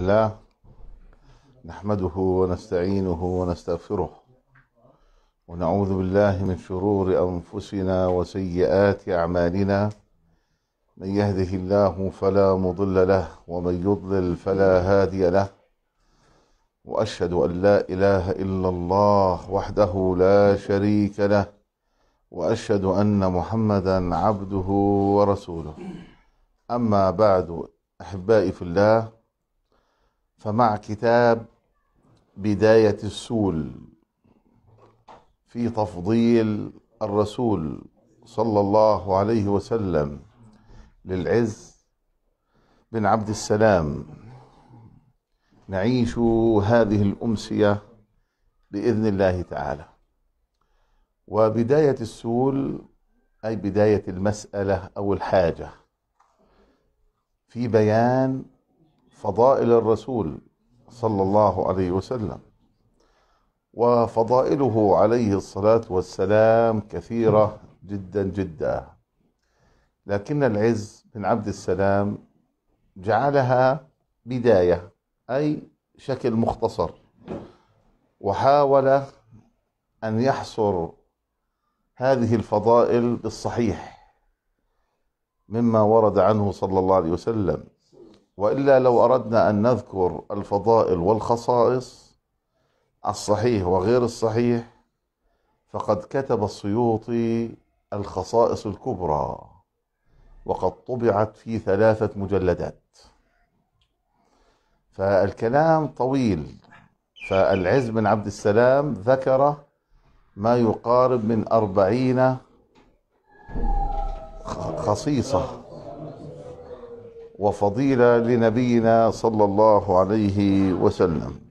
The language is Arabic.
الله نحمده ونستعينه ونستغفره ونعوذ بالله من شرور انفسنا وسيئات اعمالنا من يهده الله فلا مضل له ومن يضلل فلا هادي له واشهد ان لا اله الا الله وحده لا شريك له واشهد ان محمدا عبده ورسوله اما بعد احبائي في الله فمع كتاب بداية السول في تفضيل الرسول صلى الله عليه وسلم للعز بن عبد السلام نعيش هذه الأمسية بإذن الله تعالى وبداية السول أي بداية المسألة أو الحاجة في بيان فضائل الرسول صلى الله عليه وسلم وفضائله عليه الصلاه والسلام كثيره جدا جدا لكن العز بن عبد السلام جعلها بدايه اي شكل مختصر وحاول ان يحصر هذه الفضائل بالصحيح مما ورد عنه صلى الله عليه وسلم والا لو اردنا ان نذكر الفضائل والخصائص الصحيح وغير الصحيح فقد كتب السيوطي الخصائص الكبرى وقد طبعت في ثلاثه مجلدات فالكلام طويل فالعز بن عبد السلام ذكر ما يقارب من أربعين خصيصة وفضيلة لنبينا صلى الله عليه وسلم